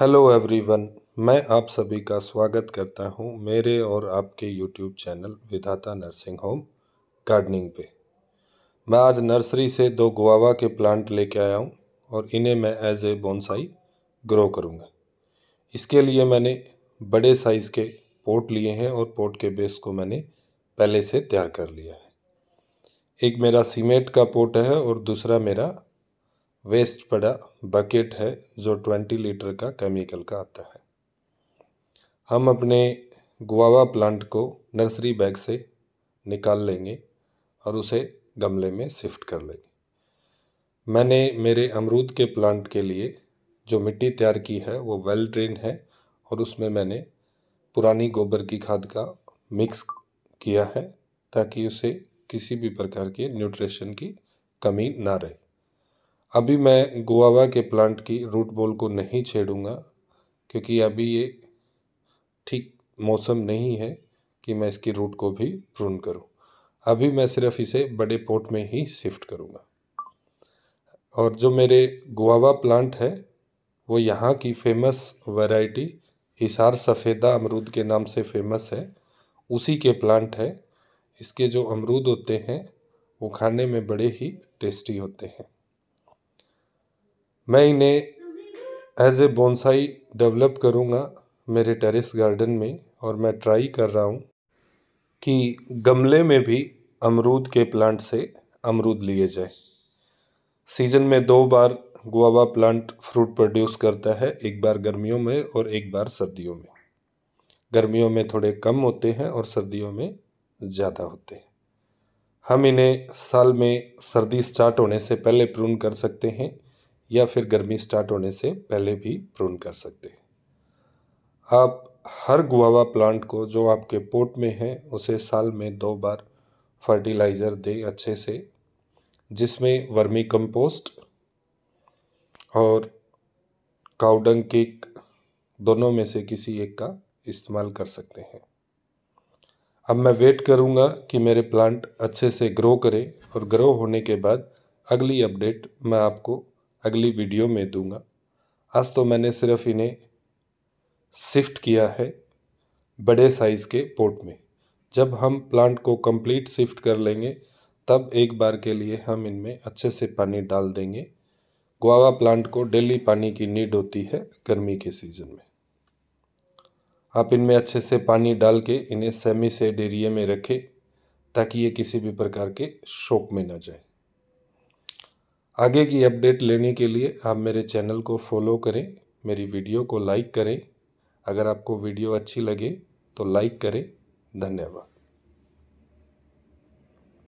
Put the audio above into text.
hello everyone मैं आप सभी का स्वागत करता हूं मेरे और आपके YouTube channel Vidhata nursing home gardening पे मैं आज नर्सरी से दो गुआवा के प्लांट लेके आया हूं और इन्हें मैं एज ए बोनसाई ग्रो करूंगा इसके लिए मैंने बड़े साइज़ के पोट लिए हैं और पोट के बेस को मैंने पहले से तैयार कर लिया है एक मेरा सीमेंट का पोट है और दूसरा मेरा वेस्ट पड़ा बकेट है जो ट्वेंटी लीटर का केमिकल का आता है हम अपने गुआवा प्लांट को नर्सरी बैग से निकाल लेंगे और उसे गमले में शिफ्ट कर लेंगे मैंने मेरे अमरूद के प्लांट के लिए जो मिट्टी तैयार की है वो वेल ड्रेन है और उसमें मैंने पुरानी गोबर की खाद का मिक्स किया है ताकि उसे किसी भी प्रकार के न्यूट्रिशन की कमी ना रहे अभी मैं गुआवा के प्लांट की रूट बॉल को नहीं छेड़ूँगा क्योंकि अभी ये ठीक मौसम नहीं है कि मैं इसकी रूट को भी प्रून करूं अभी मैं सिर्फ इसे बड़े पोट में ही शिफ्ट करूंगा और जो मेरे गुआवा प्लांट है वो यहाँ की फेमस वैरायटी हिसार सफ़ेदा अमरूद के नाम से फेमस है उसी के प्लांट है इसके जो अमरूद होते हैं वो खाने में बड़े ही टेस्टी होते हैं मैं इन्हें एज़ ए बोनसाई डेवलप करूँगा मेरे टेरेस गार्डन में और मैं ट्राई कर रहा हूँ कि गमले में भी अमरूद के प्लांट से अमरूद लिए जाए सीज़न में दो बार गुआवा प्लांट फ्रूट प्रोड्यूस करता है एक बार गर्मियों में और एक बार सर्दियों में गर्मियों में थोड़े कम होते हैं और सर्दियों में ज़्यादा होते हैं हम इन्हें साल में सर्दी स्टार्ट होने से पहले प्रून कर सकते हैं या फिर गर्मी स्टार्ट होने से पहले भी प्रून कर सकते हैं आप हर गुआवा प्लांट को जो आपके पोट में है उसे साल में दो बार फर्टिलाइज़र दें अच्छे से जिसमें वर्मी कंपोस्ट और काउडंग केक दोनों में से किसी एक का इस्तेमाल कर सकते हैं अब मैं वेट करूंगा कि मेरे प्लांट अच्छे से ग्रो करें और ग्रो होने के बाद अगली अपडेट मैं आपको अगली वीडियो में दूंगा आज तो मैंने सिर्फ इन्हें शिफ्ट किया है बड़े साइज़ के पोर्ट में जब हम प्लांट को कंप्लीट शिफ्ट कर लेंगे तब एक बार के लिए हम इनमें अच्छे से पानी डाल देंगे गुआवा प्लांट को डेली पानी की नीड होती है गर्मी के सीज़न में आप इनमें अच्छे से पानी डाल के इन्हें सेमी सेड एरिए में रखें ताकि ये किसी भी प्रकार के शोक में ना जाए आगे की अपडेट लेने के लिए आप मेरे चैनल को फॉलो करें मेरी वीडियो को लाइक करें अगर आपको वीडियो अच्छी लगे तो लाइक करें धन्यवाद